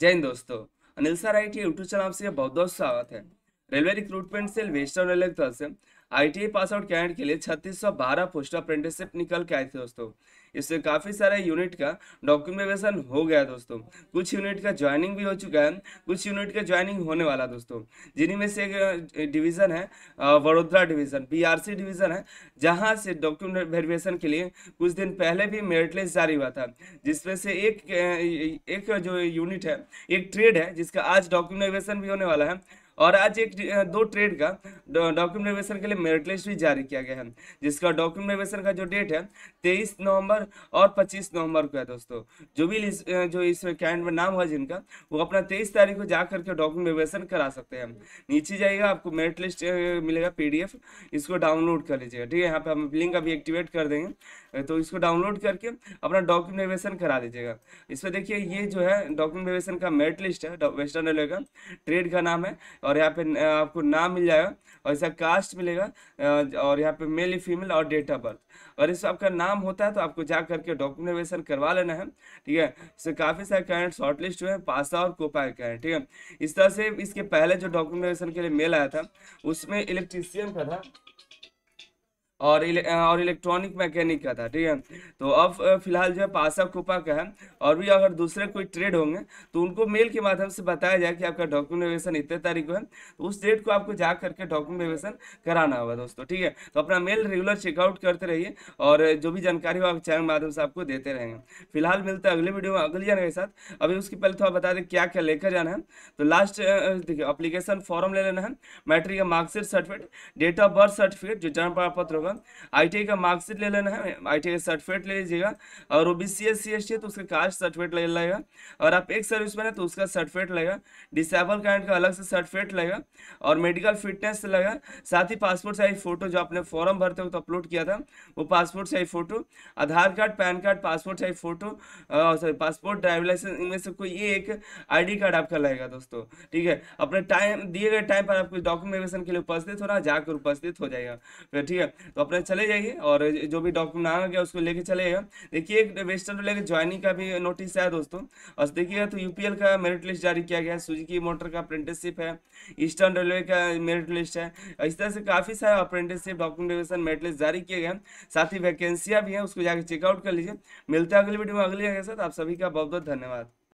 जय हिंद दोस्तों Anil sir I T YouTube channel आपसे बहुत बहुत स्वागत है railway recruitment cell western railway की तरफ से I e pass out candidate के लिए छत्तीस सौ बारह पोस्ट अप्रेंटिसशिप निकल के आए थे दोस्तों इससे काफ़ी सारे यूनिट का डॉक्यूमेंटेशन हो गया दोस्तों कुछ यूनिट का ज्वाइनिंग भी हो चुका है कुछ यूनिट का ज्वाइनिंग होने वाला दोस्तों जिन्हीं में से एक डिवीज़न है वडोदरा डिवीज़न बीआरसी डिवीज़न है जहां से डॉक्यूमेंट वेरिफिकेशन के लिए कुछ दिन पहले भी मेरिट लिस्ट जारी हुआ था जिसमें से एक एक जो यूनिट है एक ट्रेड है जिसका आज डॉक्यूमेंटेशन भी होने वाला है और आज एक दो ट्रेड का डॉक्यूमेंट रिवेशन के लिए मेरिट लिस्ट भी जारी किया गया है जिसका डॉक्यूमेंट रिवेशन का जो डेट है तेईस नवंबर और पच्चीस नवंबर को है दोस्तों जो भी इस, जो इस कैंड में नाम हुआ जिनका वो अपना तेईस तारीख को जा करके डॉक्यूमेंट रिवेशन करा सकते हैं नीचे जाइएगा आपको मेरिट लिस्ट मिलेगा पी इसको डाउनलोड कर लीजिएगा ठीक है यहाँ पर हम लिंक अभी एक्टिवेट कर देंगे तो इसको डाउनलोड करके अपना डॉक्यूमेंट रिवेशन करा लीजिएगा इसमें देखिए ये जो है डॉक्यूमेंट रिवेशन का मेरिट लिस्ट है वेस्टर्न रेलवे का ट्रेड का नाम है और यहाँ पे आपको नाम मिल जाएगा और इसका कास्ट मिलेगा और यहाँ पे मेल फीमेल और डेट ऑफ बर्थ और इस आपका नाम होता है तो आपको जा करके डॉक्यूमेंटेशन करवा लेना है ठीक है इससे काफ़ी सारे कैंडिडेट शॉर्ट लिस्ट हुए हैं पासा और कोपा के ठीक है इस तरह से इसके पहले जो डॉक्यूमेंटेशन के लिए मेल आया था उसमें इलेक्ट्रीसियन का था और इले, और इलेक्ट्रॉनिक मैकेनिक का था ठीक है तो अब फिलहाल जो है पासा कोपा का है और भी अगर दूसरे कोई ट्रेड होंगे तो उनको मेल के माध्यम से बताया जाए कि आपका डॉक्यूमेंटेशन इतने तारीख को है तो उस डेट को आपको जा करके डॉक्यूमेंटेशन कराना होगा दोस्तों ठीक है तो अपना मेल रेगुलर चेकआउट करते रहिए और जो भी जानकारी हो आप चैनल माध्यम से आपको देते रहेंगे फिलहाल मिलते हैं अगले वीडियो में अगली जाने के साथ अभी उसके पहले थोड़ा तो बता दें क्या क्या लेकर जाना है तो लास्ट देखिए अप्लीकेशन फॉर्म ले लेना है मैट्रिक का marksheet certificate date of birth certificate जो जन्म प्रमाण पत्र होगा लगभग आई का मार्कशीट ले लेना है आई का सर्टिफिकेट ले लीजिएगा और वो B C S C S T है तो उसका कास्ट सर्टिफिकेट ले लगेगा और आप एक सर्विस में है तो उसका सर्टिफिकेट लगेगा डिसेबल कैंड का अलग से सर्टिफिकेट लगेगा और मेडिकल फिटनेस लगेगा साथ ही पासपोर्ट साइज फोटो जो आपने फॉर्म भरते हुए तो अपलोड किया था वो passport size photo Aadhaar card PAN card passport size photo sorry passport driving licence इनमें से कोई एक आई कार्ड आपका लगेगा दोस्तों ठीक है अपने टाइम दिए गए टाइम पर आपको डॉक्यूमेंटेशन के लिए उपस्थित होना जाकर उपस्थित हो जाएगा ठीक है तो अपने चले जाइए और जो भी डॉक्यूमेंट आ गया उसको लेके चले चलेगा देखिए वेस्टर्न रेलवे लेकर ज्वाइनिंग का भी नोटिस आया दोस्तों और देखिएगा तो यूपीएल का मेरिट लिस्ट जारी किया गया है सुजुकी मोटर का अप्रेंटिसशिप है ईस्टर्न रेलवे का मेरिट लिस्ट है इस तरह से काफ़ी सारे अप्रेंटिसशिप डॉक्यूमेंटेशन मेरिट लिस्ट जारी किया गया साथ ही वैकेंसियाँ भी हैं उसको जाकर चेकआउट कर लीजिए मिलते हैं अगली वीडियो में अगली के साथ आप सभी का बहुत बहुत धन्यवाद